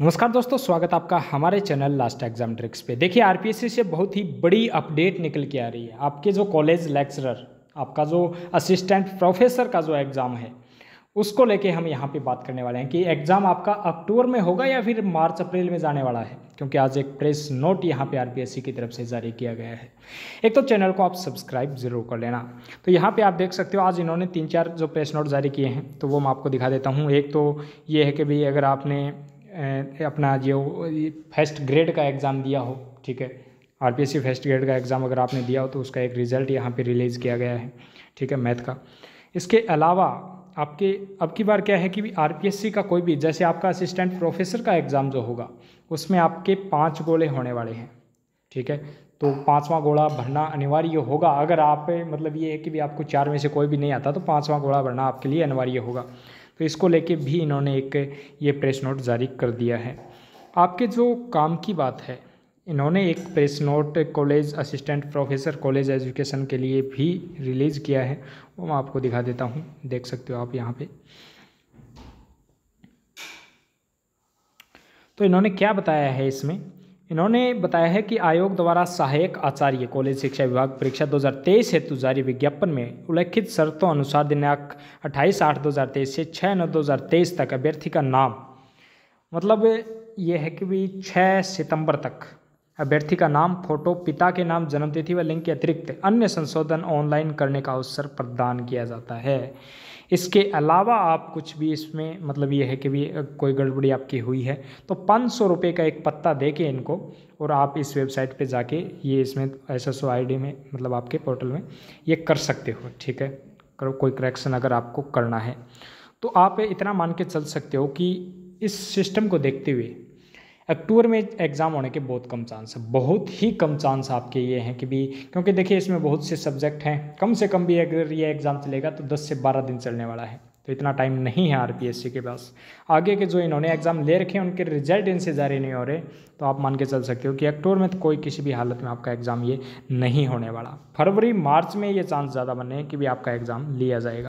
नमस्कार दोस्तों स्वागत आपका हमारे चैनल लास्ट एग्जाम ट्रिक्स पे देखिए आरपीएससी से बहुत ही बड़ी अपडेट निकल के आ रही है आपके जो कॉलेज लेक्चरर आपका जो असिस्टेंट प्रोफेसर का जो एग्ज़ाम है उसको लेके हम यहाँ पे बात करने वाले हैं कि एग्ज़ाम आपका अक्टूबर में होगा या फिर मार्च अप्रैल में जाने वाला है क्योंकि आज एक प्रेस नोट यहाँ पे आरपीएससी की तरफ से जारी किया गया है एक तो चैनल को आप सब्सक्राइब ज़रूर कर लेना तो यहाँ पे आप देख सकते हो आज इन्होंने तीन चार जो प्रेस नोट जारी किए हैं तो वो मैं आपको दिखा देता हूँ एक तो ये है कि भाई अगर आपने अपना जो फर्स्ट ग्रेड का एग्ज़ाम दिया हो ठीक है आर पी फर्स्ट ग्रेड का एग्ज़ाम अगर आपने दिया हो तो उसका एक रिज़ल्ट यहाँ पे रिलीज़ किया गया है ठीक है मैथ का इसके अलावा आपके अब की बार क्या है कि आर का कोई भी जैसे आपका असिस्टेंट प्रोफेसर का एग्ज़ाम जो होगा उसमें आपके पाँच गोले होने वाले हैं ठीक है तो पाँचवा गोला भरना अनिवार्य होगा अगर आप मतलब ये है कि भी आपको चार में से कोई भी नहीं आता तो पाँचवा गोला भरना आपके लिए अनिवार्य होगा तो इसको लेके भी इन्होंने एक ये प्रेस नोट जारी कर दिया है आपके जो काम की बात है इन्होंने एक press note college assistant professor college education के लिए भी रिलीज़ किया है वो मैं आपको दिखा देता हूँ देख सकते हो आप यहाँ पे तो इन्होंने क्या बताया है इसमें इन्होंने बताया है कि आयोग द्वारा सहायक आचार्य कॉलेज शिक्षा विभाग परीक्षा 2023 हेतु जारी विज्ञापन में उल्लेखित शर्तों अनुसार दिनांक 28 आठ 2023 से 6 नौ 2023 तक अभ्यर्थी का नाम मतलब ये है कि भी 6 सितंबर तक अभ्यर्थी का नाम फोटो पिता के नाम जन्मतिथि व लिंग के अतिरिक्त अन्य संशोधन ऑनलाइन करने का अवसर प्रदान किया जाता है इसके अलावा आप कुछ भी इसमें मतलब ये है कि भी कोई गड़बड़ी आपकी हुई है तो पाँच सौ रुपये का एक पत्ता दे के इनको और आप इस वेबसाइट पे जाके ये इसमें एस एस में मतलब आपके पोर्टल में ये कर सकते हो ठीक है करो कोई करेक्शन अगर आपको करना है तो आप इतना मान के चल सकते हो कि इस सिस्टम को देखते हुए अक्टूबर में एग्ज़ाम होने के बहुत कम चांस है बहुत ही कम चांस आपके ये हैं कि भी क्योंकि देखिए इसमें बहुत से सब्जेक्ट हैं कम से कम भी अगर ये एग्ज़ाम चलेगा तो 10 से 12 दिन चलने वाला है तो इतना टाइम नहीं है आरपीएससी के पास आगे के जो इन्होंने एग्ज़ाम ले रखे हैं उनके रिजल्ट इनसे जारी नहीं हो रहे तो आप मान के चल सकते हो कि अक्टूबर में तो कोई किसी भी हालत में आपका एग्ज़ाम ये नहीं होने वाला फरवरी मार्च में ये चांस ज़्यादा बने कि भी आपका एग्ज़ाम लिया जाएगा